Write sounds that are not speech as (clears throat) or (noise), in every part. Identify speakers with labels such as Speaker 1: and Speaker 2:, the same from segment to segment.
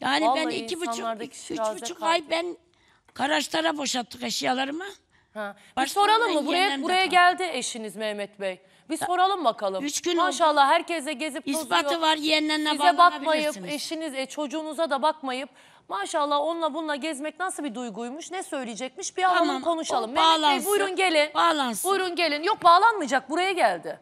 Speaker 1: Yani ben iki buçuk, üç biraz da buçuk ay
Speaker 2: ben Karaşlar'a boşalttık eşyalarımı.
Speaker 1: Ha. Bir soralım mı? Buraya, buraya geldi eşiniz Mehmet Bey. Bir soralım bakalım. Üç gün oldu. Maşallah herkese gezip İspatı tozuyor. var yeğenlerine Size bakmayıp, eşiniz, e, çocuğunuza da bakmayıp maşallah onunla bununla gezmek nasıl bir duyguymuş? Ne söyleyecekmiş? Bir alalım Tamam, konuşalım. Mehmet Bey buyurun gelin. bağlansın. Buyurun gelin. Yok bağlanmayacak buraya geldi.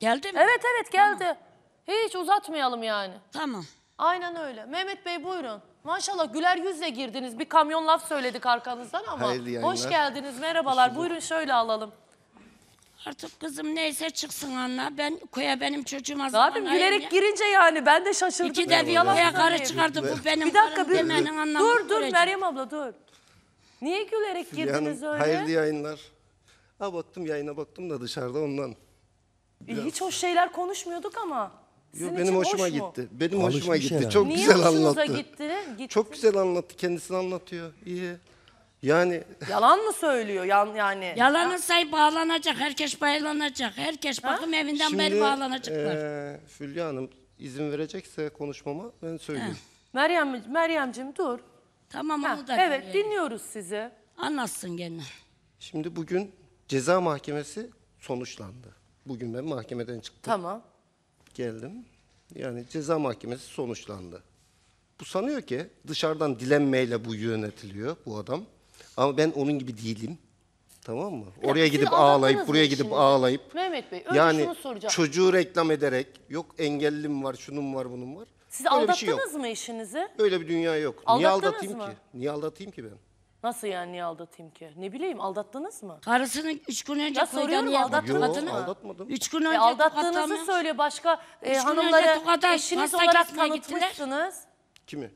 Speaker 1: Geldi mi? Evet evet geldi. Hiç uzatmayalım yani. Tamam. Aynen öyle. Mehmet Bey buyurun. Maşallah güler yüzle girdiniz. Bir kamyon laf söyledik arkanızdan ama. Hoş geldiniz. Merhabalar. Hoş Buyurun şöyle alalım. Artık kızım neyse çıksın anla. Ben koya benim çocuğum az. Abim gülerek ayırma. girince yani ben de şaşırdım. İki de bir yalan karı çıkardı bu benim bir dakika, bir, demenin Dur dur Meryem abla dur. Niye gülerek girdiniz öyle? Hayırlı
Speaker 3: yayınlar. Ha baktım yayına baktım da dışarıda ondan. E,
Speaker 1: Biraz. Hiç hoş şeyler konuşmuyorduk ama. Yo, benim hoşuma gitti. Benim Alışmış hoşuma gitti. herhalde. Çok Niye güzel anlattı. gitti?
Speaker 2: Gitti.
Speaker 3: Çok güzel anlattı. Kendisini anlatıyor. İyi. Yani (laughs) Yalan mı
Speaker 1: söylüyor? Yan, yani.
Speaker 2: Yalanın sayı bağlanacak, herkes bağlanacak. Herkes bakım evinden beri
Speaker 3: bağlanacaklar. eee, Fülya Hanım izin verecekse konuşmama ben söyleyeyim.
Speaker 1: Meryem, Meryem'cim dur. Tamam Heh, onu da evet evet, dinliyoruz sizi. Anlatsın gene.
Speaker 3: Şimdi bugün ceza mahkemesi sonuçlandı. Bugün ben mahkemeden çıktım. Tamam geldim. Yani ceza mahkemesi sonuçlandı. Bu sanıyor ki dışarıdan dilenmeyle bu yönetiliyor bu adam. Ama ben onun gibi değilim. Tamam mı? Ya Oraya gidip ağlayıp, buraya gidip şimdi? ağlayıp. Mehmet Bey, önce yani şunu soracağım. çocuğu reklam ederek, yok engellim var, şunun var, bunun var. Siz Öyle şey aldattınız
Speaker 1: şey mı işinizi?
Speaker 3: Öyle bir dünya yok. Aldattınız Niye aldatayım mı? ki? Niye aldatayım ki ben?
Speaker 1: Nasıl yani niye aldatayım ki? Ne bileyim aldattınız mı? Karısını üç gün önce Ya soruyorum, koydan yer- Yok, Kadını- aldatmadım. Üç gün e, önce E, aldattığınızı tokatlamış. söylüyor başka e, Üç hanımlara Tokat'a eşiniz pasta olarak tanıtmışsınız. Kimi?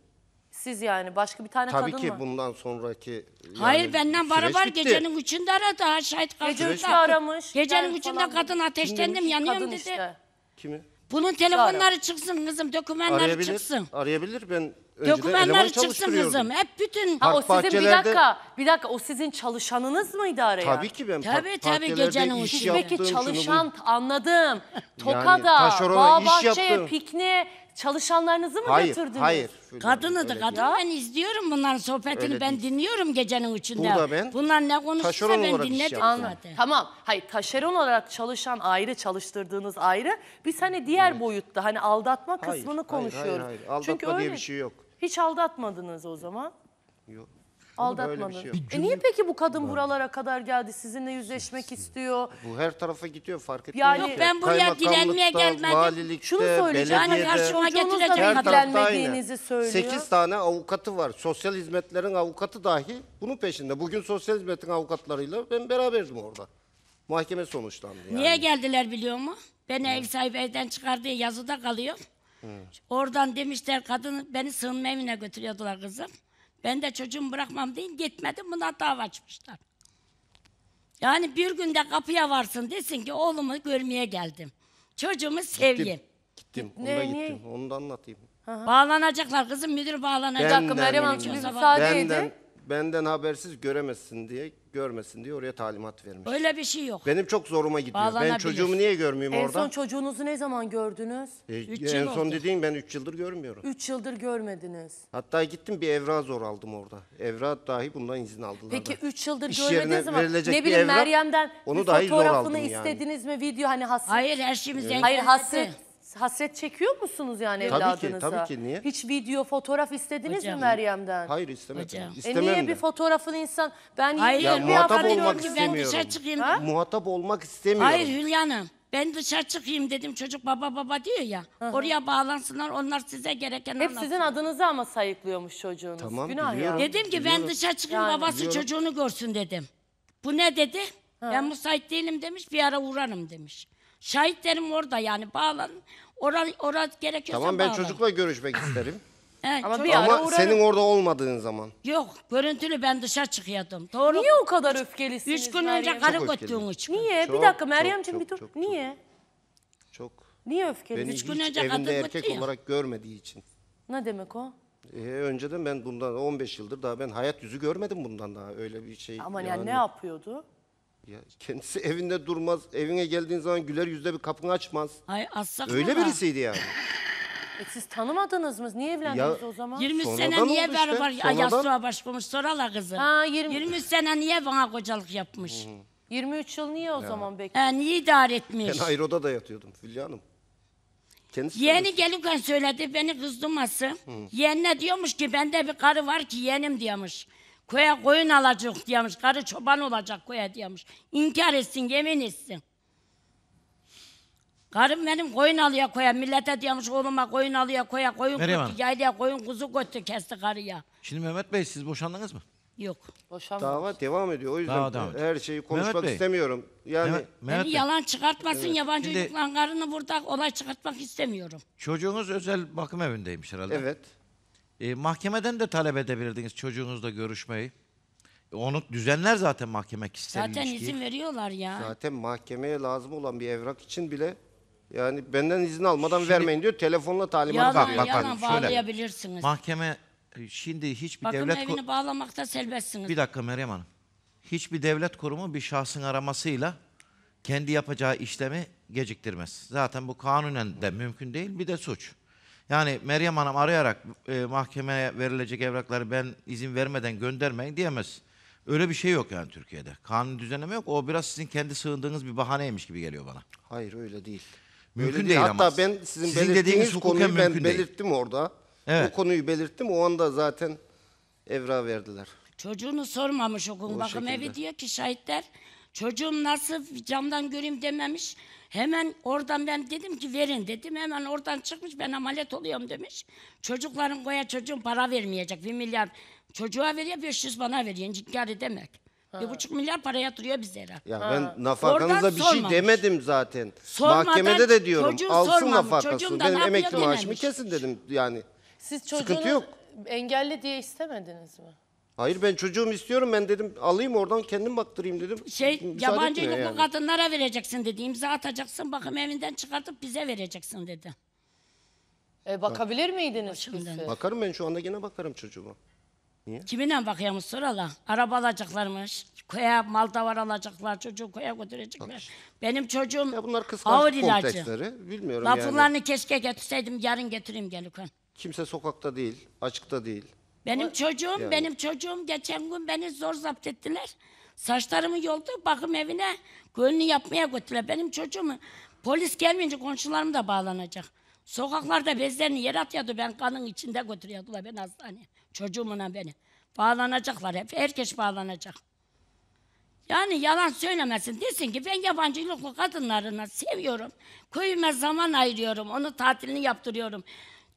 Speaker 1: Siz yani başka bir tane Tabii kadın ki
Speaker 3: bundan sonraki yani Hayır benden süreç barabar bitti.
Speaker 1: gecenin üçünde aradı ha şahit kadın. Gece üçte aramış. Gecenin Ben üçünde falan- kadın ateşlendim yanıyorum Kadın dedi.
Speaker 2: işte.
Speaker 3: Kimi?
Speaker 1: Bunun telefonları çıksın kızım, dokümanları Arayabilir. çıksın.
Speaker 3: Arayabilir. Ben Dokümanları çıksın kızım.
Speaker 1: Hep bütün Ha o Park sizin bir dakika, bir dakika o sizin çalışanınız mıydı araya? Tabii ki ben Tabii, tabii, gecenin iş Siz yaptım. peki şunu bunu- çalışan anladım. Tokada, taşerona iş Bağbahçe'ye, pikniğe Çalışanlarınızı mı Hayır, götürdünüz? hayır. Hülya Kadını da öyle kadın değil. ben izliyorum bunların sohbetini Öyle ben değil. dinliyorum gecenin üçünde. Burada ben Bunlar ne konuşursa taşeron ben olarak iş dinledim zaten. Tamam. Hayır taşeron olarak çalışan ayrı, çalıştırdığınız ayrı. Biz hani diğer boyutta hani aldatma Hayır, kısmını hayır, hayır, konuşuyoruz. hayır.
Speaker 3: Aldatma diye bir şey yok.
Speaker 1: Hiç aldatmadınız o zaman. Yok. Aldatmadı. Şey e niye peki bu kadın buralara kadar geldi? Sizinle yüzleşmek istiyor.
Speaker 3: Bu her tarafa gitiyor, fark etmiyor. Yani- Yok, ben buraya Kaymakamlıkta, dilenmeye gelmedim. Valilikte, Şunu söyleyeceğim. belediyede, karşıma getirecek her Dilenmediğinizi söylüyor. 8 tane avukatı var. Sosyal hizmetlerin avukatı dahi bunun peşinde. Bugün sosyal hizmetin avukatlarıyla ben beraberdim orada. Mahkeme sonuçlandı yani. Niye
Speaker 2: geldiler biliyor mu? Beni ev sahibi evden çıkardığı yazıda kalıyor. Oradan demişler kadını beni sığınma evine götürüyordular kızım. Ben de çocuğumu bırakmam deyin gitmedim. Buna dava açmışlar. Yani bir günde kapıya varsın desin ki oğlumu görmeye geldim. Çocuğumu seveyim.
Speaker 3: Gittim. Onda gittim. Onu da anlatayım.
Speaker 2: Bağlanacaklar kızım müdür bağlanacak. Benden- Meryem Hanım çünkü Benden,
Speaker 3: benden habersiz göremezsin diye görmesin diye oraya talimat vermiş.
Speaker 1: Öyle bir şey yok.
Speaker 3: Benim çok zoruma gidiyor. Ben çocuğumu niye görmeyeyim En orada? son
Speaker 1: çocuğunuzu ne zaman gördünüz?
Speaker 3: E, üç en son oldu. dediğim ben 3 yıldır görmüyorum.
Speaker 1: 3 yıldır görmediniz.
Speaker 3: Hatta gittim bir evra zor aldım orada. Evra dahi bundan izin aldılar. Peki
Speaker 1: da. 3 yıldır İş yerine görmediniz ne verilecek bir bileyim Meryem'den onu bir dahi zor fotoğrafını aldım yani. mi video hani hasret? Hayır her şeyimiz Hayır hasret Hasret çekiyor musunuz yani Tabii ki, tabii ki. Niye? Hiç video, fotoğraf istediniz Hocam. mi Meryem'den? Hayır istemem. Hocam. İstemem E niye de. bir fotoğrafını insan... Ben Hayır, Ya ben muhatap olmak diyorum ben istemiyorum. çıkayım. Ha?
Speaker 3: Muhatap olmak istemiyorum. Hayır
Speaker 1: Hülya Ben dışarı çıkayım
Speaker 2: dedim çocuk baba baba diyor ya. Oraya bağlansınlar onlar size gereken Hep anlatsın. sizin adınıza ama sayıklıyormuş çocuğunuz.
Speaker 1: Tamam, Günah biliyorum. ya. Dedim ki ben dışarı çıkayım babası çocuğunu
Speaker 2: görsün dedim. Bu ne dedi? Ben müsait değilim demiş bir ara uğrarım demiş. Şahitlerim orada yani bağlanın. Orada orada gerekiyorsa Tamam ben bağlanın. çocukla
Speaker 3: görüşmek isterim. (clears throat)
Speaker 2: Evet, Ama bir Ama senin orada
Speaker 3: olmadığın zaman.
Speaker 2: Yok, görüntülü ben dışarı çıkıyordum. Doğru. Niye o kadar
Speaker 1: öfkelisiniz? Üç gün önce karı Çok öfkeliyim. götürmüş. Niye? Çok, bir dakika Meryemciğim bir dur. çok, çok. Niye? Çok. Niye Beni üç gün önce kadın evinde erkek olarak
Speaker 3: görmediği için.
Speaker 1: Ne demek o?
Speaker 3: Ee, önceden ben bundan 15 yıldır daha ben hayat yüzü görmedim bundan daha öyle bir şey. Aman yani, ne
Speaker 1: yapıyordu?
Speaker 3: Ya kendisi evinde durmaz. Evine geldiğin zaman güler yüzle bir kapını açmaz.
Speaker 1: Ay assak Öyle baba. birisiydi yani. E siz tanımadınız mı? Niye evlendiniz Ya- o zaman? 20
Speaker 3: sene
Speaker 2: niye oldu işte, beraber sonradan. yastığa başlamış sorala kızı. Ha,
Speaker 1: yirmi- 20 sene niye bana kocalık
Speaker 2: yapmış? 23 yıl niye o zaman beklediniz? He, niye idare etmiş? Ben
Speaker 3: Ayro'da da yatıyordum Hülya Hanım. Kendisi de Yeğeni
Speaker 2: gelirken söyledi beni kızdırmasın. Yeğenine diyormuş ki bende bir karı var ki yeğenim diyormuş. Koya koyun alacak diyormuş. Karı çoban olacak koya diyormuş. İnkar etsin, yemin etsin. Karım benim koyun alıyor koya. Millete diyormuş oğluma koyun alıyor koya. Koyun Meryem kutu koyun kuzu götü kesti karıya.
Speaker 3: Şimdi Mehmet Bey siz boşandınız mı?
Speaker 2: Yok. Boşanma.
Speaker 3: Dava devam ediyor. O yüzden Dava devam her şeyi konuşmak Bey. istemiyorum. Yani Mehmet, Mehmet Beni
Speaker 2: yalan çıkartmasın yabancı Şimdi- yurtlan karını burada olay çıkartmak istemiyorum.
Speaker 3: çocuğunuz özel bakım evindeymiş herhalde. evet. E, mahkemeden de talep edebilirdiniz çocuğunuzla görüşmeyi. E, onu düzenler zaten mahkeme kişisel Zaten ilişkiyi. izin
Speaker 2: veriyorlar ya.
Speaker 3: Zaten mahkemeye lazım olan bir evrak için bile yani benden izin almadan Şimdi- vermeyin diyor. Telefonla talimat Yalan, bak, yalan şöyle.
Speaker 2: bağlayabilirsiniz. Mahkeme
Speaker 3: e, şimdi hiçbir Bakım devlet Bakın evini
Speaker 2: bağlamakta serbestsiniz. Bir
Speaker 3: dakika Meryem Hanım. Hiçbir devlet kurumu bir şahsın aramasıyla kendi yapacağı işlemi geciktirmez. Zaten bu kanunen de mümkün değil. Bir de suç. Yani Meryem Hanım arayarak e, mahkemeye verilecek evrakları ben izin vermeden göndermeyin diyemez. Öyle bir şey yok yani Türkiye'de. Kanun düzenleme yok. O biraz sizin kendi sığındığınız bir bahaneymiş gibi geliyor bana. Hayır öyle değil. Mümkün öyle değil, değil ama. Hatta ben sizin, sizin belirttiğiniz konuyu ben değil. belirttim orada. Evet. Bu konuyu belirttim. O anda zaten evra verdiler.
Speaker 2: Çocuğunu sormamış o gün. O Bakım şekilde. evi diyor ki şahitler çocuğum nasıl camdan göreyim dememiş. Hemen oradan ben dedim ki verin dedim. Hemen oradan çıkmış ben ameliyat oluyorum demiş. Çocukların koya çocuğun para vermeyecek. Bir milyar çocuğa veriyor 500 bana veriyor. İnkar edemek. Ha. Bir buçuk milyar para yatırıyor bizlere. Ya ha. nafakanıza şey Oradan bir sormamış. şey
Speaker 3: demedim zaten. Sormadan, Mahkemede de diyorum alsın sormamış. nafakasını. Benim emekli maaşımı kesin dedim yani.
Speaker 1: Siz çocuğunuz Sıkıntı yok. engelli diye istemediniz mi?
Speaker 3: Hayır ben çocuğumu istiyorum ben dedim alayım oradan kendim baktırayım dedim. Şey yabancı etmiyor yani. bu
Speaker 2: kadınlara vereceksin dedi. İmza atacaksın bakım evinden çıkartıp bize vereceksin dedi. E, bakabilir miydiniz
Speaker 3: Bakarım ben şu anda yine
Speaker 2: bakarım çocuğuma. Kiminle bakıyormuş sor Allah. Araba alacaklarmış. Köye mal davar alacaklar. Çocuğu koya götürecekler. Benim çocuğum Ya bunlar ağır ilacı. kompleksleri
Speaker 3: bilmiyorum yani.
Speaker 2: keşke getirseydim yarın getireyim gelip.
Speaker 3: Kimse sokakta değil, açıkta değil.
Speaker 2: Benim Ama- çocuğum, Yani. benim çocuğum geçen gün beni zor zapt ettiler. Saçlarımı yoldu, bakım evine gönlü yapmaya götürdüler. Benim çocuğumu polis gelmeyince komşularım da bağlanacak. Sokaklarda bezlerini yere atıyordu, ben kanın içinde götürüyordular ben hastaneye. Çocuğumla beni. Bağlanacaklar hep, herkes bağlanacak. Yani yalan söylemesin. Desin ki ben yabancı yurtlu kadınlarını seviyorum. Köyüme zaman ayırıyorum. Onu tatilini yaptırıyorum.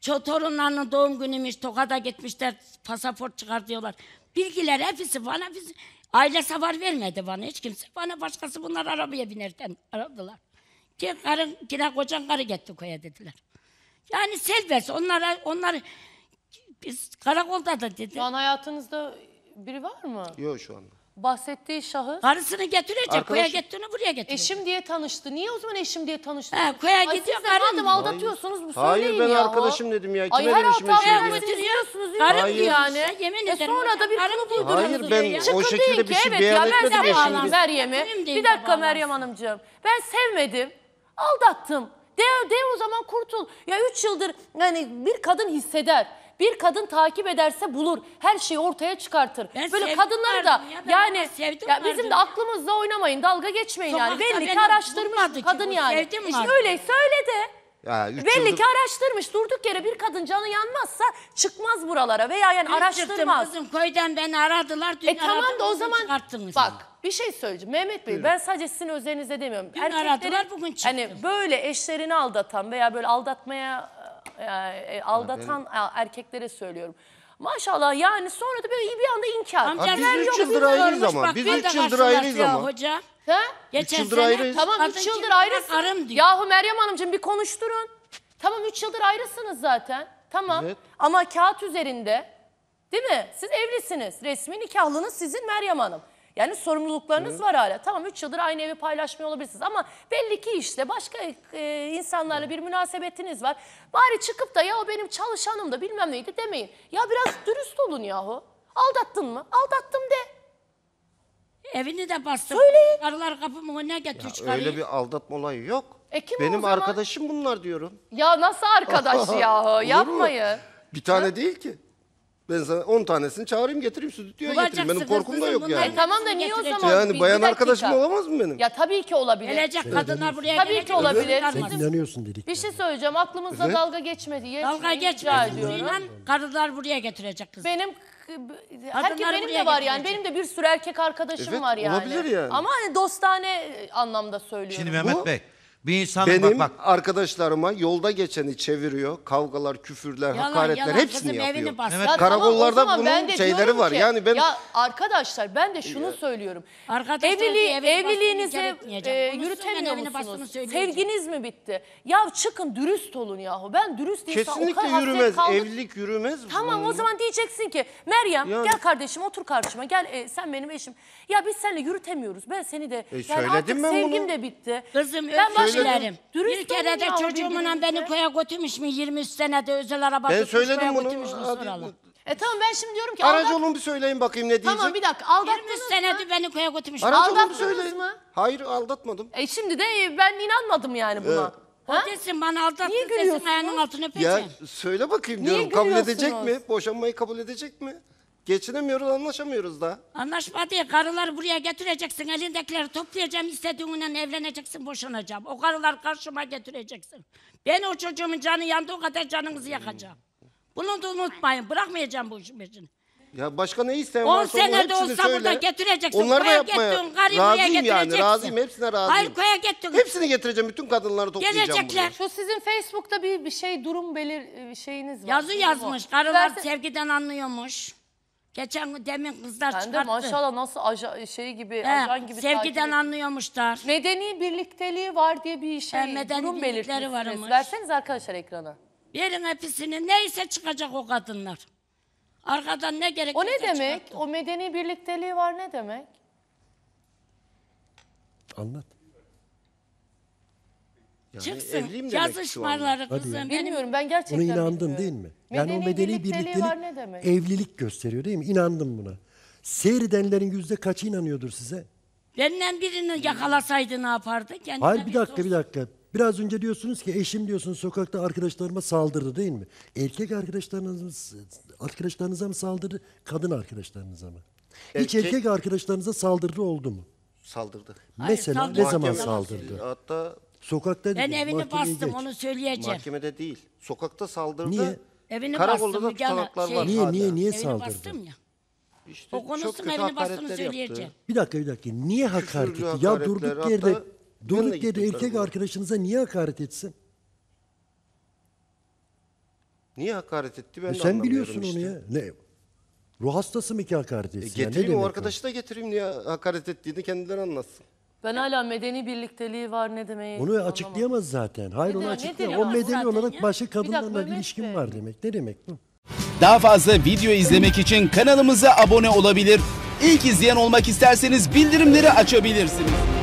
Speaker 2: Torunlarının doğum günüymüş, Tokada gitmişler, pasaport çıkar diyorlar. Bilgiler hepsi bana, biz, aile savar vermedi bana hiç kimse. Bana başkası bunlar arabaya binerken aradılar. Ki karın, yine kocan karı gitti koya dediler. Yani serbest, onlara, onlar biz
Speaker 1: karakolda da dedi. Şu an hayatınızda biri var mı?
Speaker 3: Yok şu anda.
Speaker 1: Bahsettiği şahıs Karısını getirecek. Koya Arkadaş- gettiğini buraya getirecek. eşim diye tanıştı. Niye o zaman eşim diye tanıştı? He, koya Ay gidiyor, siz madem aldatıyorsunuz bu Hayır,
Speaker 3: söyleyin ya. ben arkadaşım dedim ya. Ay Kime her dedim eşim
Speaker 1: diye? diyorsunuz. Karım Hayır. yani. E, yemin E ederim. sonra da bir karım bunu diyor. Hayır, ben Ya. o şekilde bir şey evet ya beyan etmedim ya Meryem'i. Bir dakika Meryem Hanımcığım. Ben sevmedim. Aldattım. De, de o zaman kurtul. Ya üç yıldır yani bir kadın hisseder. Bir kadın takip ederse bulur. Her şeyi ortaya çıkartır. Ben Böyle kadınları da ya, yani ya bizim de ya. aklımızla oynamayın. Dalga geçmeyin yani. Sokakta Belli ki araştırmış kadın yani. İşte öyle söyledi.
Speaker 3: Ya Belli yıldır-
Speaker 1: ki araştırmış. Durduk yere bir kadın canı yanmazsa çıkmaz buralara veya yani araştırmaz. Kızım köyden beni aradılar. Dün E tamam da o zaman bak bir şey söyleyeceğim. Mehmet Bey ben sadece sizin özelinize demiyorum. Dün aradılar, bugün çıktı. Hani böyle eşlerini aldatan veya böyle aldatmaya e, e aldatan a, erkeklere söylüyorum. Maşallah yani sonra da böyle bir anda inkar. Amca biz üç yıldır ayrıyız ama, biz üç yıldır ayrıyız ama. Hoca. He? Geçen yıldır ayrıyız. Tamam 3 yıldır ayrıyız. Arım diyor. Yahu Meryem Hanımcığım bir konuşturun. Tamam 3 yıldır ayrısınız zaten. Tamam. Evet. Ama kağıt üzerinde değil mi? Siz evlisiniz. Resmi nikahlınız sizin Meryem Hanım. Yani sorumluluklarınız var hala. Tamam 3 yıldır aynı evi paylaşmıyor olabilirsiniz ama belli ki işte başka e, insanlarla bir münasebetiniz var. Bari çıkıp da ya o benim çalışanım da bilmem neydi demeyin. Ya biraz dürüst olun yahu. Aldattın mı? Aldattım de. Evini de bastı. Söyleyin. Arılar kapımı önüne getir çıkarayım. Öyle
Speaker 3: bir aldatma olayı yok.
Speaker 1: E kim Benim arkadaşım
Speaker 3: bunlar diyorum.
Speaker 1: Ya nasıl arkadaş (laughs) yahu Olur mu? yapmayın.
Speaker 3: Bir tane değil ki. Ben sana 10 tanesini çağırayım getireyim diyor getireyim. Benim korkum da yok yani. E
Speaker 1: tamam da niye o zaman? Yani bayan bir dakika. arkadaşım
Speaker 3: olamaz mı benim?
Speaker 1: Ya tabii ki olabilir. Gelecek kadınlar buraya Tabii gelecek. ki olabilir. Sen inanıyorsun dedik. Bir şey söyleyeceğim. Aklımızda Evet. dalga geçmedi. Ye- Dalga rica geçmesin ediyorum. buraya getirecek kızı. Benim herkes benim de var yani. Benim de bir sürü erkek arkadaşım Evet, var yani. olabilir yani. Ama hani dostane anlamda söylüyorum. Şimdi Mehmet Bu-
Speaker 3: Bey bir insanın Benim bak, bak arkadaşlarıma yolda geçeni çeviriyor. Kavgalar, küfürler, Yalan, hakaretler yalan, hepsini kızım yapıyor. evini Evet. Ya Karakollarda zaman bunun de şeyleri var. ki, Yani ben Ya
Speaker 1: arkadaşlar ben de şunu söylüyorum. Arkadaşlar Evliliği, diyor, evini bastığını evliliğinizi inkar e, yürütemiyor musunuz? Sevginiz mi bitti? Ya çıkın dürüst olun yahu. Ben dürüst değilim. kesinlikle yürümez. Evlilik
Speaker 3: yürümez. Tamam o zaman
Speaker 1: diyeceksin ki Meryem Yani. gel kardeşim otur karşıma gel e, sen benim eşim. Ya biz seninle yürütemiyoruz. Ben seni de E, yani söyledim artık ben sevgim de bitti. Kızım, ben başka söyledim. Bir kere de
Speaker 2: çocuğumla beni koya götürmüş mü 23 senede özel araba Ben götürmüş, köye bunu. götürmüş mü Hadi-
Speaker 1: E tamam ben şimdi diyorum ki Aracı aldat... olun
Speaker 3: bir söyleyin bakayım ne diyecek. Tamam
Speaker 1: bir dakika aldatmış aldattınız beni koya götürmüş. Aracı olun bir söyleyin. mı? Hayır aldatmadım. E şimdi de ben inanmadım yani buna. Ha? Desin bana Niye aldattın desin ayağının altını Ya
Speaker 3: söyle bakayım diyorum kabul edecek mi? Boşanmayı kabul edecek mi? Geçinemiyoruz, anlaşamıyoruz da.
Speaker 2: Anlaşmadı ya. karılar buraya getireceksin, elindekileri toplayacağım, istediğinden evleneceksin, boşanacağım. O karılar karşıma getireceksin. Ben o çocuğumun canı yandı, o kadar canınızı yakacağım. Bunu da unutmayın, bırakmayacağım bu işin peşini.
Speaker 3: Ya başka ne isteyen 10 varsa sene de olsa burada getireceksin. Onları da koya yapmaya gittin, karıyı buraya razıyım yani, razıyım. Hepsine razıyım. Hayır koya gittin. Hepsini getireceğim, bütün kadınları toplayacağım Gelecekler.
Speaker 1: buraya. Şu sizin Facebook'ta bir, bir şey durum belir e, şeyiniz var. Yazı yazmış, karılar İsterseniz- sevgiden anlıyormuş. Geçen gün demin kızlar Sen de maşallah nasıl aja, şey gibi, He, ajan gibi sevgiden
Speaker 2: anlıyormuşlar.
Speaker 1: Medeni birlikteliği var diye bir şey, He, medeni durum birlikleri
Speaker 2: varmış. Verseniz arkadaşlar ekrana. Verin hepsini neyse çıkacak o kadınlar.
Speaker 1: Arkadan ne gerek O ne demek? O medeni birlikteliği var ne demek?
Speaker 3: Anlat. Yani Çıksın evliyim yazışmaları kızım. Benim Bilmiyorum ben gerçekten Buna inandın bilmiyorum. değil mi? Yani o Medeni medeni birliktelik var ne demek? evlilik gösteriyor değil mi? İnandın buna. Seyredenlerin yüzde kaçı inanıyordur size?
Speaker 2: benden birini yakalasaydı ne yapardı? Kendine Hayır bir dakika bir
Speaker 3: dakika. Biraz önce diyorsunuz ki eşim diyorsunuz sokakta arkadaşlarıma saldırdı değil mi? Erkek arkadaşlarınız arkadaşlarınıza mı saldırdı? Kadın arkadaşlarınıza mı? Hiç Erkek- arkadaşlarınıza saldırdı oldu mu? Saldırdı. Mesela ne saldırdı. zaman saldırdı? Hatta Sokakta Ben evini bastım geç.
Speaker 2: onu söyleyeceğim.
Speaker 3: Mahkemede değil. Sokakta saldırdı. Niye?
Speaker 2: Evini Karakolda bastım, da Müge tutanaklar şey- var Niye, hala. niye, saldırdı? Evini bastım ya. İşte O çok evini bastığını söyleyeceğim. yaptı.
Speaker 3: Bir dakika bir dakika. Niye hakaret etti? Ya durduk yerde durduk yerde erkek karakola. arkadaşınıza niye hakaret etsin? Niye hakaret etti ben de e Sen biliyorsun işte. onu ya. Ne? Ruh hastası mı ki hakaret e etsin? E, getireyim o o? arkadaşı da getireyim niye hakaret ettiğini kendileri
Speaker 1: anlatsın. Ben hala medeni birlikteliği var ne demeyi Onu
Speaker 3: anlamadım. açıklayamaz zaten. Hayır onu açıklayamaz. O medeni olarak ya? başka Bir kadınlarla bir ilişkin var demek. Ne demek bu? Daha fazla video izlemek için kanalımıza abone olabilir. İlk izleyen olmak isterseniz bildirimleri açabilirsiniz.